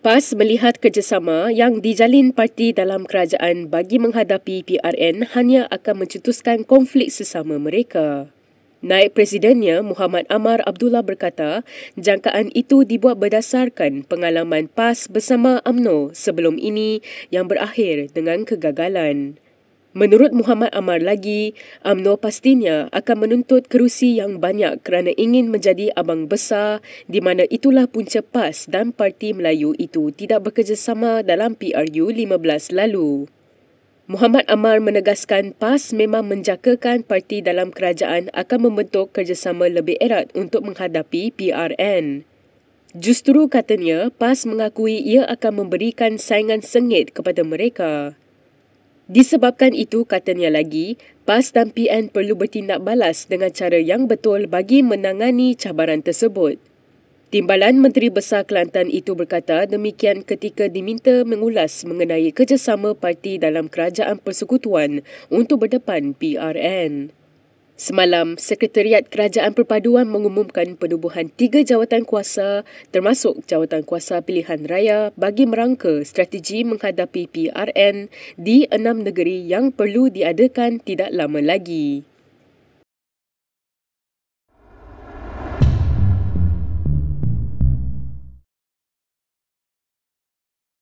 PAS melihat kerjasama yang dijalin parti dalam kerajaan bagi menghadapi PRN hanya akan mencetuskan konflik sesama mereka. Naib Presidennya Muhammad Amar Abdullah berkata, jangkaan itu dibuat berdasarkan pengalaman PAS bersama AMNO sebelum ini yang berakhir dengan kegagalan. Menurut Muhammad Amar lagi, UMNO pastinya akan menuntut kerusi yang banyak kerana ingin menjadi abang besar di mana itulah punca PAS dan Parti Melayu itu tidak bekerjasama dalam PRU 15 lalu. Muhammad Amar menegaskan PAS memang menjakakan parti dalam kerajaan akan membentuk kerjasama lebih erat untuk menghadapi PRN. Justru katanya, PAS mengakui ia akan memberikan saingan sengit kepada mereka. Disebabkan itu, katanya lagi, PAS dan PN perlu bertindak balas dengan cara yang betul bagi menangani cabaran tersebut. Timbalan Menteri Besar Kelantan itu berkata demikian ketika diminta mengulas mengenai kerjasama parti dalam kerajaan persekutuan untuk berdepan PRN. Semalam, Sekretariat Kerajaan Perpaduan mengumumkan penubuhan tiga jawatan kuasa termasuk jawatan kuasa pilihan raya bagi merangka strategi menghadapi PRN di enam negeri yang perlu diadakan tidak lama lagi.